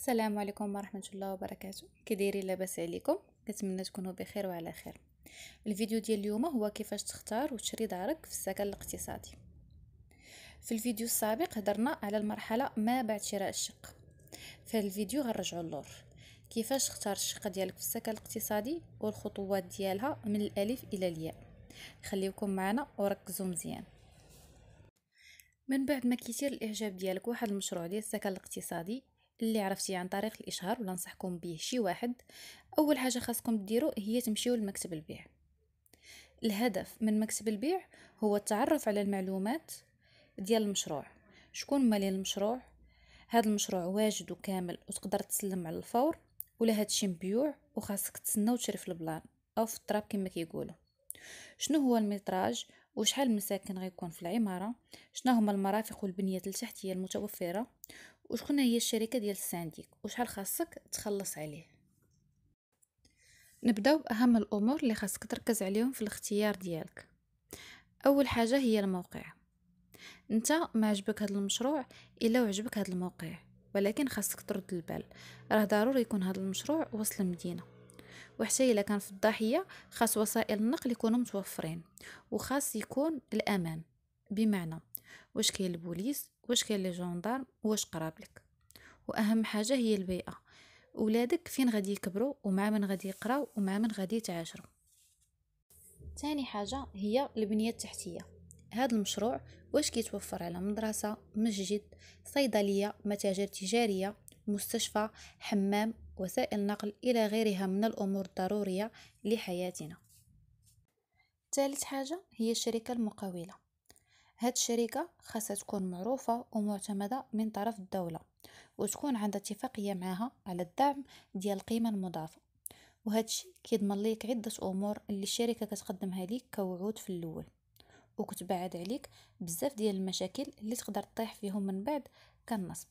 السلام عليكم ورحمه الله وبركاته كي دايرين لاباس عليكم كنتمنى تكونوا بخير وعلى خير الفيديو ديال اليوم هو كيفاش تختار وتشري دارك في السكن الاقتصادي في الفيديو السابق هضرنا على المرحله ما بعد شراء الشقه في الفيديو غنرجعوا للور كيفاش تختار الشقه ديالك في السكن الاقتصادي والخطوات ديالها من الالف الى الياء خليكم معنا وركزوا مزيان من بعد ما كيثير الاعجاب ديالك واحد المشروع ديال السكن الاقتصادي اللي عرفتيه عن طريق الاشهار ولا نصحكم به شي واحد اول حاجه خاصكم ديروا هي تمشيو لمكتب البيع الهدف من مكتب البيع هو التعرف على المعلومات ديال المشروع شكون مالي المشروع هذا المشروع واجد وكامل وتقدر تسلم على الفور ولا هادشي مبيوع وخاصك تسنى وتشرف في البلان او في التراب كما كيقولوا شنو هو المتراج وشحال من ساكن غيكون في العماره شنو هما المرافق والبنيه التحتيه المتوفره وشكون هي الشركه ديال السانديك وشحال خاصك تخلص عليه نبداو باهم الامور اللي خاصك تركز عليهم في الاختيار ديالك اول حاجه هي الموقع انت ما عجبك هذا المشروع الا وعجبك هذا الموقع ولكن خاصك ترد البال راه ضروري يكون هذا المشروع وسط المدينه وحتى الا كان في الضاحيه خاص وسائل النقل يكونوا متوفرين وخاص يكون الامان بمعنى واش كاين البوليس واش كاين لي جوندارم واش قراب لك واهم حاجه هي البيئه ولادك فين غادي يكبروا ومع من غادي يقراو ومع من غادي يتعاشروا ثاني حاجه هي البنيه التحتيه هذا المشروع واش كيتوفر على مدرسه مسجد صيدليه متاجر تجاريه مستشفى حمام وسائل نقل الى غيرها من الامور الضروريه لحياتنا ثالث حاجه هي الشركه المقاوله هاد الشركة خاصها تكون معروفة ومعتمدة من طرف الدولة وتكون عندها اتفاقية معها على الدعم ديال القيمة المضافة وهادشي كيضمن ليك عدة أمور اللي الشركة كتقدمها ليك كوعود في الأول وكتبعد عليك بزاف ديال المشاكل اللي تقدر تطيح فيهم من بعد كالنصب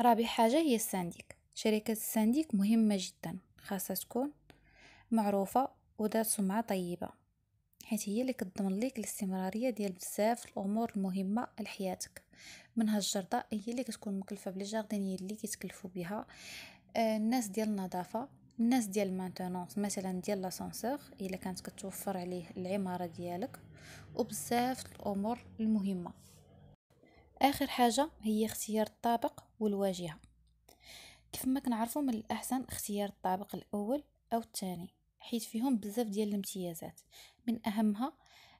رابع حاجة هي السانديك شركة السانديك مهمة جدا خاصها تكون معروفة وذات سمعة طيبة حيت هي اللي كتضمن ليك الاستمراريه ديال بزاف الامور المهمه لحياتك منها الجرده هي اللي كتكون مكلفه بلي اللي كيتكلفوا بها آه، الناس ديال النظافه الناس ديال المانتونونس مثلا ديال لاسانسور الا كانت كتوفر عليه العماره ديالك وبزاف الامور المهمه اخر حاجه هي اختيار الطابق والواجهه كيف ما كنعرفوا من الاحسن اختيار الطابق الاول او الثاني حيث فيهم بزاف ديال الامتيازات من اهمها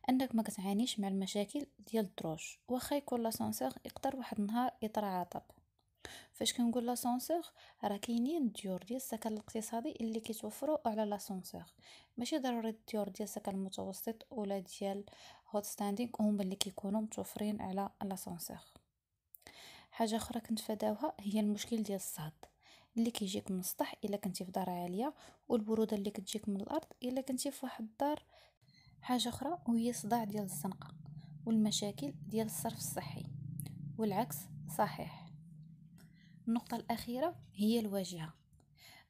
انك ما كتعانيش مع المشاكل ديال الدروج واخا يكون لاسانسور يقدر واحد النهار يطرى عطب فاش كنقول لاسانسور راه كاينين الديور ديال السكن الاقتصادي اللي كيتوفروا على لاسانسور ماشي ضروري الديور ديال السكن المتوسط ولا ديال هوت ستاندينغ هما اللي كيكونوا متوفرين على لاسانسور حاجه اخرى كنتفاداوها هي المشكل ديال الصهد اللي كيجيك من السطح الا كنتي في دار عاليه والبروده اللي كتجيك من الارض الا كنتي في واحد الدار حاجه اخرى وهي صداع ديال الزنقه والمشاكل ديال الصرف الصحي والعكس صحيح النقطه الاخيره هي الواجهه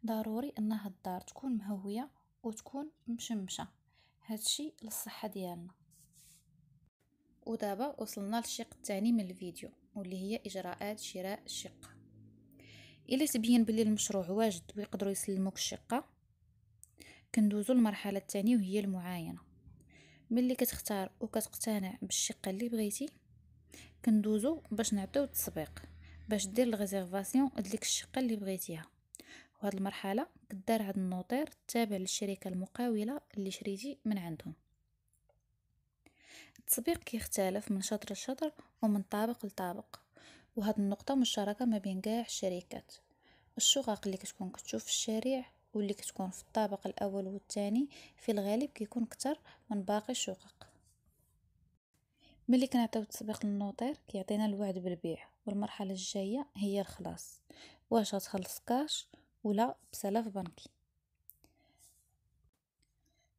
ضروري انها الدار تكون مهويه وتكون مشمشه هادشي للصحه ديالنا ودابا وصلنا للشق الثاني من الفيديو واللي هي اجراءات شراء الشقه الا تبين بلي المشروع واجد ويقدروا يسلموك الشقه كندوزو المرحله الثانيه وهي المعاينه ملي كتختار وكتقتنع بالشقه اللي بغيتي كندوزو باش نعطيو التسبيق باش دير الريزيرفاسيون ديك الشقه اللي بغيتيها وهاد المرحله كدار عند النوطير التابع للشركه المقاوله اللي شريتي من عندهم التصبيق كيختلف من شطر لشطر ومن طابق لطابق وهاد النقطة مشتركة ما بين كاع الشركات الشقق اللي كتكون كتشوف في الشارع واللي كتكون في الطابق الأول والثاني في الغالب كيكون أكثر من باقي الشقق ملي كنعطيو التسبيق للنوطير كيعطينا الوعد بالبيع والمرحلة الجاية هي الخلاص واش غتخلص كاش ولا بسلف بنكي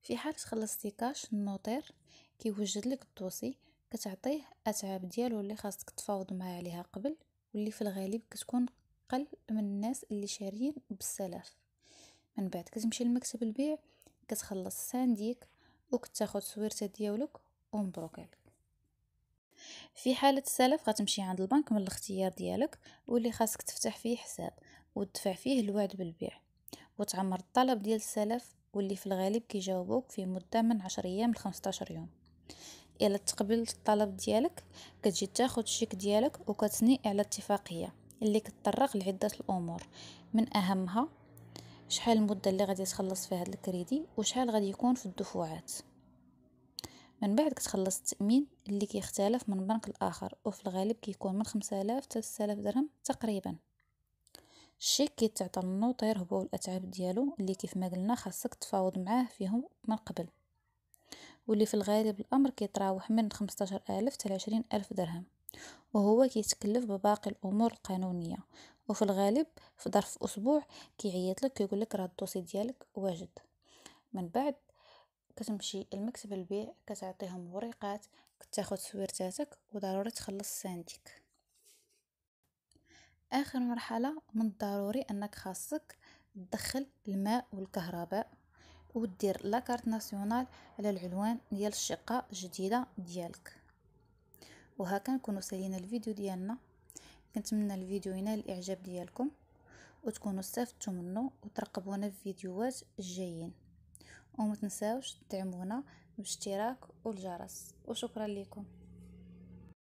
في حال خلصتي كاش النوطير كيوجد لك الدوسي كتعطيه اتعاب ديالو اللي خاصك تفاوض معاه عليها قبل واللي في الغالب كتكون قل من الناس اللي شاريين بالسلف من بعد كتمشي لمكتب البيع كتخلص سانديك ديك وكتاخد سويرته ديالك عليك في حالة السلف غتمشي عند البنك من الاختيار ديالك واللي خاصك تفتح فيه حساب وتدفع فيه الوعد بالبيع وتعمر الطلب ديال السلف واللي في الغالب كيجاوبوك في مدة من عشر أيام لخمسة عشر يوم الا تقبلت الطلب ديالك كتجي تاخد الشيك ديالك وكتثني على اتفاقيه اللي كتطرق لعده الامور من اهمها شحال المده اللي غادي تخلص فيها هذا الكريدي وشحال غادي يكون في الدفعات من بعد كتخلص التامين اللي كيختلف من بنك لاخر وفي الغالب كيكون من 5000 حتى 6000 درهم تقريبا الشيك كيتعطى للنوطير هو الاتعاب ديالو اللي كيف ما قلنا خاصك تفاوض معاه فيهم من قبل واللي في الغالب الأمر كيتراوح من 15 ألف حتى 20 ألف درهم وهو كيتكلف بباقي الأمور القانونية وفي الغالب في ظرف أسبوع كيعيط لك كيقول لك راه الدوسي ديالك واجد من بعد كتمشي لمكتب البيع كتعطيهم وريقات كتاخد سويرتاتك وضروري تخلص سانديك اخر مرحله من الضروري انك خاصك تدخل الماء والكهرباء ودير لاكارت ناسيونال على العنوان ديال الشقة الجديدة ديالك وهكا نكونوا سالينا الفيديو ديالنا كنتمنى الفيديو ينال الاعجاب ديالكم وتكونوا استفدتوا منه وترقبونا في فيديوهات الجايين وما تنساوش تدعمونا بالاشتراك والجرس وشكرا لكم